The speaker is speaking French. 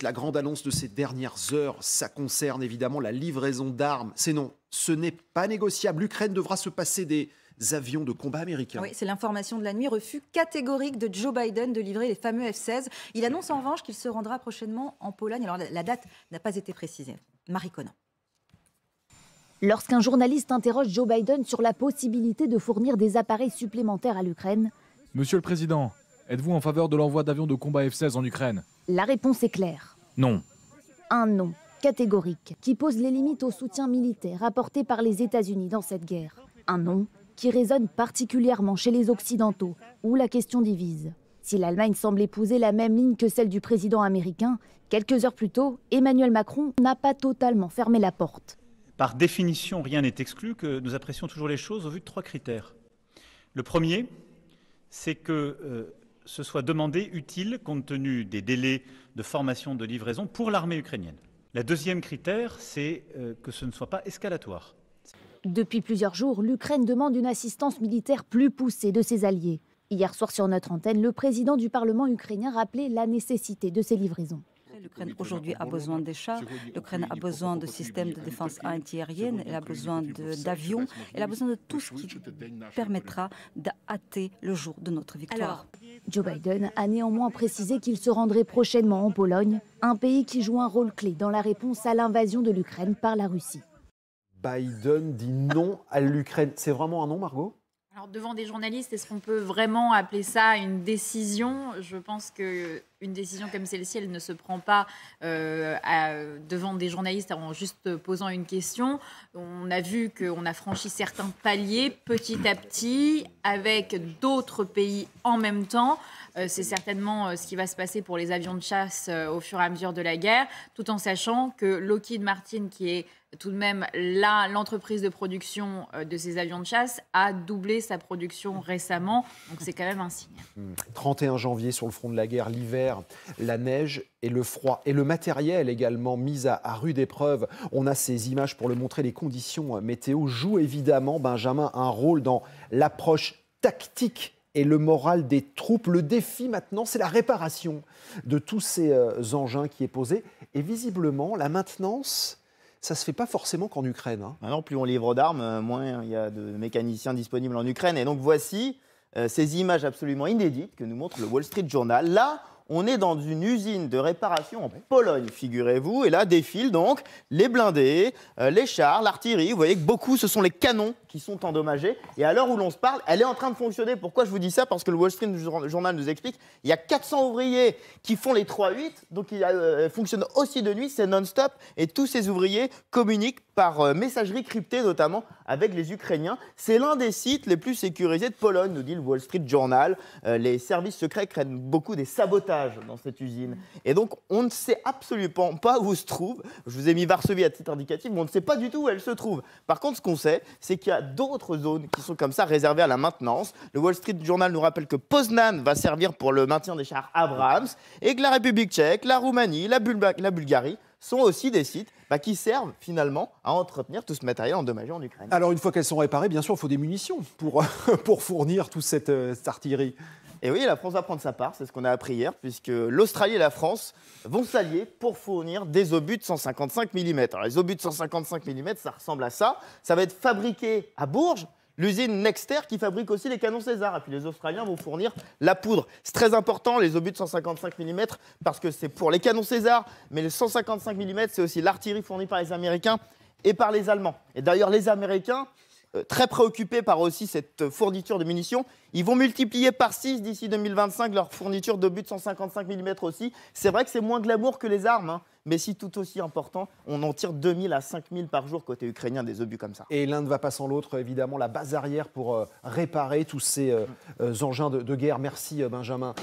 La grande annonce de ces dernières heures, ça concerne évidemment la livraison d'armes. C'est non, ce n'est pas négociable. L'Ukraine devra se passer des avions de combat américains. Oui, c'est l'information de la nuit. Refus catégorique de Joe Biden de livrer les fameux F-16. Il annonce en revanche qu'il se rendra prochainement en Pologne. Alors la date n'a pas été précisée. Marie Conan. Lorsqu'un journaliste interroge Joe Biden sur la possibilité de fournir des appareils supplémentaires à l'Ukraine, Monsieur le Président, êtes-vous en faveur de l'envoi d'avions de combat F-16 en Ukraine la réponse est claire. Non. Un non catégorique qui pose les limites au soutien militaire apporté par les États-Unis dans cette guerre. Un non qui résonne particulièrement chez les Occidentaux, où la question divise. Si l'Allemagne semble épouser la même ligne que celle du président américain, quelques heures plus tôt, Emmanuel Macron n'a pas totalement fermé la porte. Par définition, rien n'est exclu que nous apprécions toujours les choses au vu de trois critères. Le premier, c'est que euh, se soit demandé utile compte tenu des délais de formation de livraison pour l'armée ukrainienne. La deuxième critère, c'est euh, que ce ne soit pas escalatoire. Depuis plusieurs jours, l'Ukraine demande une assistance militaire plus poussée de ses alliés. Hier soir sur notre antenne, le président du Parlement ukrainien rappelait la nécessité de ces livraisons. L'Ukraine aujourd'hui a besoin des chars, l'Ukraine a besoin de systèmes de défense antiaérienne, elle a besoin d'avions, elle a besoin de tout ce qui permettra d'hâter le jour de notre victoire. Joe Biden a néanmoins précisé qu'il se rendrait prochainement en Pologne, un pays qui joue un rôle clé dans la réponse à l'invasion de l'Ukraine par la Russie. Biden dit non à l'Ukraine. C'est vraiment un non, Margot Alors devant des journalistes, est-ce qu'on peut vraiment appeler ça une décision Je pense que une décision comme celle-ci, elle ne se prend pas euh, devant des journalistes en juste posant une question. On a vu qu'on a franchi certains paliers petit à petit avec d'autres pays en même temps. Euh, c'est certainement euh, ce qui va se passer pour les avions de chasse au fur et à mesure de la guerre, tout en sachant que Lockheed Martin, qui est tout de même, là, l'entreprise de production de ces avions de chasse a doublé sa production récemment. Donc c'est quand même un signe. 31 mmh. janvier sur le front de la guerre, l'hiver, la neige et le froid et le matériel également mis à, rude épreuve. On a ces images pour le montrer. Les conditions météo jouent évidemment, Benjamin, un rôle dans l'approche tactique et le moral des troupes. Le défi maintenant, c'est la réparation de tous ces euh, engins qui est posé. Et visiblement, la maintenance, ça se fait pas forcément qu'en Ukraine. Hein. Ah plus on livre d'armes, euh, moins il y a de mécaniciens disponibles en Ukraine. Et donc voici euh, ces images absolument inédites que nous montre le Wall Street Journal. Là, on est dans une usine de réparation en Pologne, figurez-vous. Et là défilent donc les blindés, euh, les chars, l'artillerie. Vous voyez que beaucoup, ce sont les canons qui sont endommagés. Et à l'heure où l'on se parle, elle est en train de fonctionner. Pourquoi je vous dis ça Parce que le Wall Street Journal nous explique il y a 400 ouvriers qui font les 3-8, donc ils euh, fonctionnent aussi de nuit, c'est non-stop. Et tous ces ouvriers communiquent par euh, messagerie cryptée notamment avec les Ukrainiens. C'est l'un des sites les plus sécurisés de Pologne, nous dit le Wall Street Journal. Euh, les services secrets craignent beaucoup des sabotages dans cette usine. Et donc on ne sait absolument pas où se trouve. Je vous ai mis Varsovie à titre indicatif, mais on ne sait pas du tout où elle se trouve. Par contre, ce qu'on sait, c'est qu'il y a d'autres zones qui sont comme ça réservées à la maintenance. Le Wall Street Journal nous rappelle que Poznan va servir pour le maintien des chars Abrams et que la République tchèque, la Roumanie, la, la Bulgarie sont aussi des sites qui servent finalement à entretenir tout ce matériel endommagé en Ukraine. Alors une fois qu'elles sont réparées, bien sûr, il faut des munitions pour, euh, pour fournir toute euh, cette, artillerie. Et oui, la France va prendre sa part, c'est ce qu'on a appris hier, puisque l'Australie et la France vont s'allier pour fournir des obus de 155 mm. Alors, les obus de 155 mm, ça ressemble à ça. Ça va être fabriqué à Bourges, l'usine Nexter qui fabrique aussi les canons César. Et puis les Australiens vont fournir la poudre. C'est très important, les obus de 155 mm, parce que c'est pour les canons César, mais les 155 mm, c'est aussi l'artillerie fournie par les Américains et par les Allemands. Et d'ailleurs, les Américains euh, très préoccupés par aussi cette fourniture de munitions. Ils vont multiplier par 6 d'ici 2025 leur fourniture d'obus de 155 mm aussi. C'est vrai que c'est moins de glamour que les armes, hein. mais si tout aussi important, on en tire 2000 à 5000 par jour côté ukrainien des obus comme ça. Et l'un ne va pas sans l'autre, évidemment, la base arrière pour euh, réparer tous ces euh, mm. engins de guerre. Merci Benjamin.